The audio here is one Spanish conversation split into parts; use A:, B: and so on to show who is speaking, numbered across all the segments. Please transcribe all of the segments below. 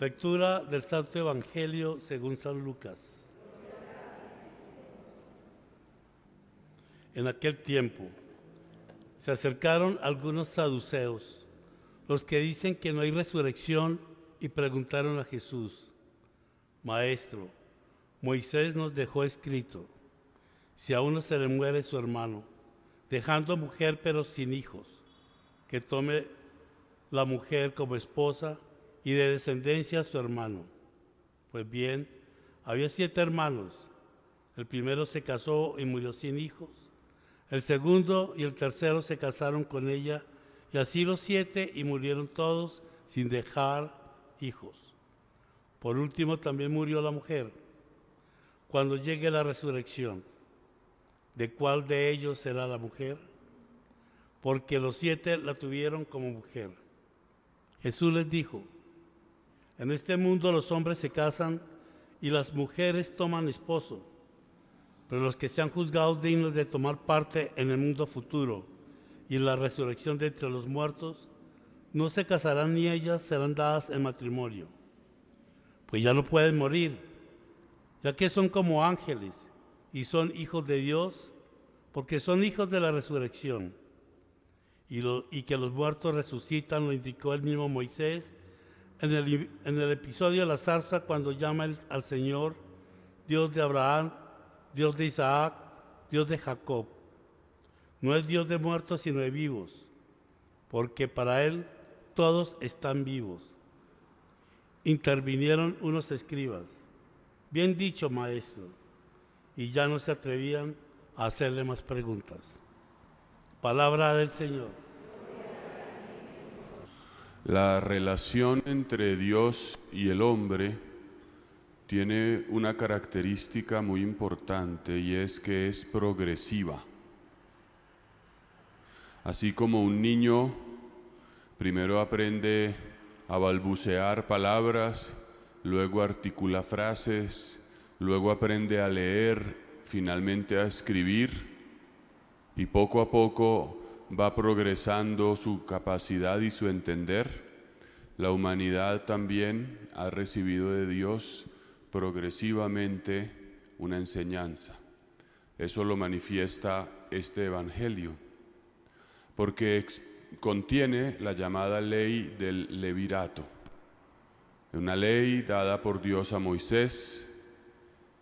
A: Lectura del Santo Evangelio según San Lucas. En aquel tiempo se acercaron algunos saduceos, los que dicen que no hay resurrección, y preguntaron a Jesús, Maestro, Moisés nos dejó escrito, si a uno se le muere su hermano, dejando mujer pero sin hijos, que tome la mujer como esposa, y de descendencia su hermano. Pues bien, había siete hermanos. El primero se casó y murió sin hijos. El segundo y el tercero se casaron con ella, y así los siete y murieron todos sin dejar hijos. Por último también murió la mujer. Cuando llegue la resurrección, ¿de cuál de ellos será la mujer? Porque los siete la tuvieron como mujer. Jesús les dijo, en este mundo los hombres se casan y las mujeres toman esposo, pero los que sean juzgados dignos de tomar parte en el mundo futuro y en la resurrección de entre los muertos, no se casarán ni ellas serán dadas en matrimonio, pues ya no pueden morir, ya que son como ángeles y son hijos de Dios, porque son hijos de la resurrección. Y, y que los muertos resucitan, lo indicó el mismo Moisés, en el, episodio de la zarza cuando llama al Señor, Dios de Abraham, Dios de Isaac, Dios de Jacob. No es Dios de muertos, sino de vivos, porque para Él todos están vivos. Intervinieron unos escribas. Bien dicho, maestro. Y ya no se atrevían a hacerle más preguntas. Palabra del Señor.
B: La relación entre Dios y el hombre tiene una característica muy importante y es que es progresiva. Así como un niño primero aprende a balbucear palabras, luego articula frases, luego aprende a leer, finalmente a escribir y poco a poco va progresando su capacidad y su entender, la humanidad también ha recibido de Dios progresivamente una enseñanza. Eso lo manifiesta este Evangelio, porque contiene la llamada ley del levirato, una ley dada por Dios a Moisés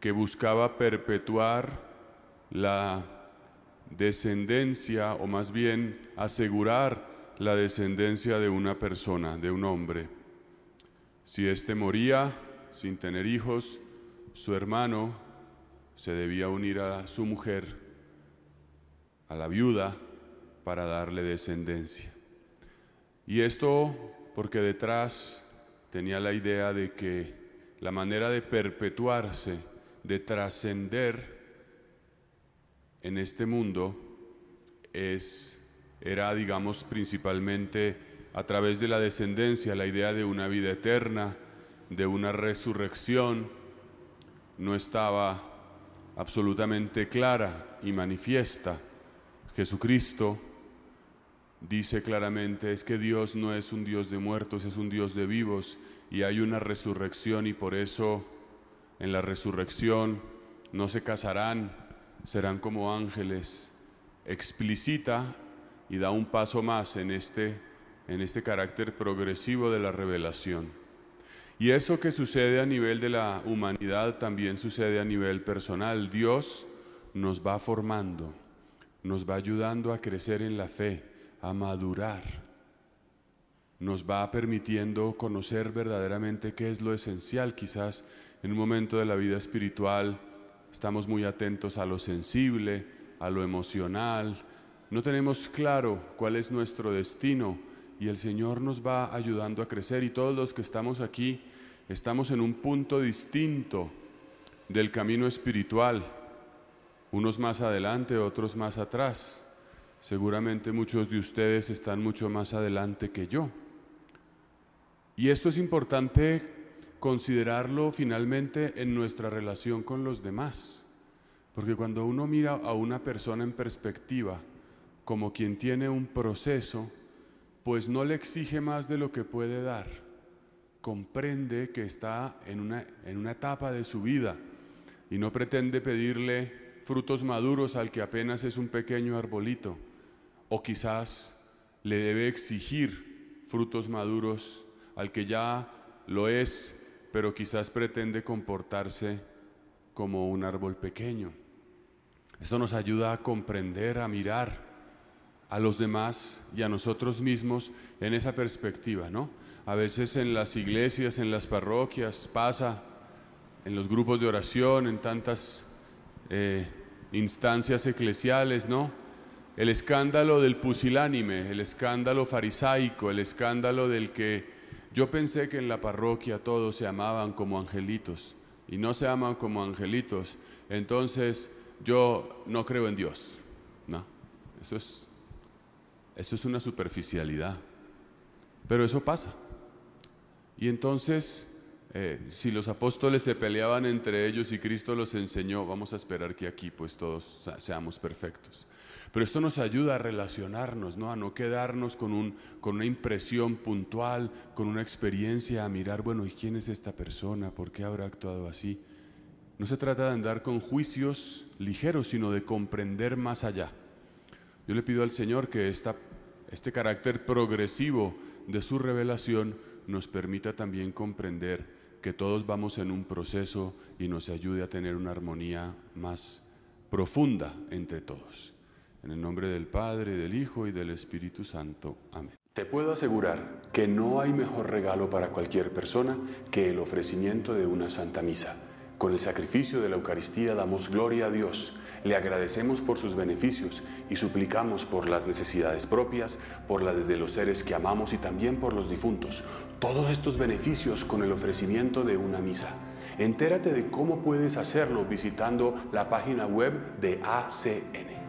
B: que buscaba perpetuar la descendencia o más bien asegurar la descendencia de una persona, de un hombre. Si éste moría sin tener hijos, su hermano se debía unir a su mujer, a la viuda, para darle descendencia. Y esto porque detrás tenía la idea de que la manera de perpetuarse, de trascender, en este mundo es, era, digamos, principalmente a través de la descendencia, la idea de una vida eterna, de una resurrección, no estaba absolutamente clara y manifiesta. Jesucristo dice claramente es que Dios no es un Dios de muertos, es un Dios de vivos y hay una resurrección y por eso en la resurrección no se casarán serán como ángeles, explícita y da un paso más en este, en este carácter progresivo de la revelación. Y eso que sucede a nivel de la humanidad también sucede a nivel personal. Dios nos va formando, nos va ayudando a crecer en la fe, a madurar, nos va permitiendo conocer verdaderamente qué es lo esencial quizás en un momento de la vida espiritual estamos muy atentos a lo sensible, a lo emocional, no tenemos claro cuál es nuestro destino y el Señor nos va ayudando a crecer y todos los que estamos aquí estamos en un punto distinto del camino espiritual, unos más adelante, otros más atrás. Seguramente muchos de ustedes están mucho más adelante que yo. Y esto es importante considerarlo finalmente en nuestra relación con los demás. Porque cuando uno mira a una persona en perspectiva, como quien tiene un proceso, pues no le exige más de lo que puede dar. Comprende que está en una, en una etapa de su vida y no pretende pedirle frutos maduros al que apenas es un pequeño arbolito. O quizás le debe exigir frutos maduros al que ya lo es pero quizás pretende comportarse como un árbol pequeño. Esto nos ayuda a comprender, a mirar a los demás y a nosotros mismos en esa perspectiva, ¿no? A veces en las iglesias, en las parroquias, pasa, en los grupos de oración, en tantas eh, instancias eclesiales, ¿no? El escándalo del pusilánime, el escándalo farisaico, el escándalo del que yo pensé que en la parroquia todos se amaban como angelitos y no se aman como angelitos. Entonces yo no creo en Dios. No, eso es, eso es una superficialidad. Pero eso pasa. Y entonces eh, si los apóstoles se peleaban entre ellos y Cristo los enseñó, vamos a esperar que aquí pues todos seamos perfectos. Pero esto nos ayuda a relacionarnos, a no quedarnos con, un, con una impresión puntual, con una experiencia, a mirar, bueno, ¿y quién es esta persona? ¿Por qué habrá actuado así? No se trata de andar con juicios ligeros, sino de comprender más allá. Yo le pido al Señor que este carácter progresivo de su revelación nos permita también comprender que todos vamos en un proceso y nos ayude a tener una armonía más profunda entre todos. En el nombre del Padre, del Hijo y del Espíritu Santo. Amén. Te puedo asegurar que no hay mejor regalo para cualquier persona que el ofrecimiento de una Santa Misa. Con el sacrificio de la Eucaristía damos gloria a Dios, le agradecemos por sus beneficios y suplicamos por las necesidades propias, por las de los seres que amamos y también por los difuntos. Todos estos beneficios con el ofrecimiento de una misa. Entérate de cómo puedes hacerlo visitando la página web de ACN.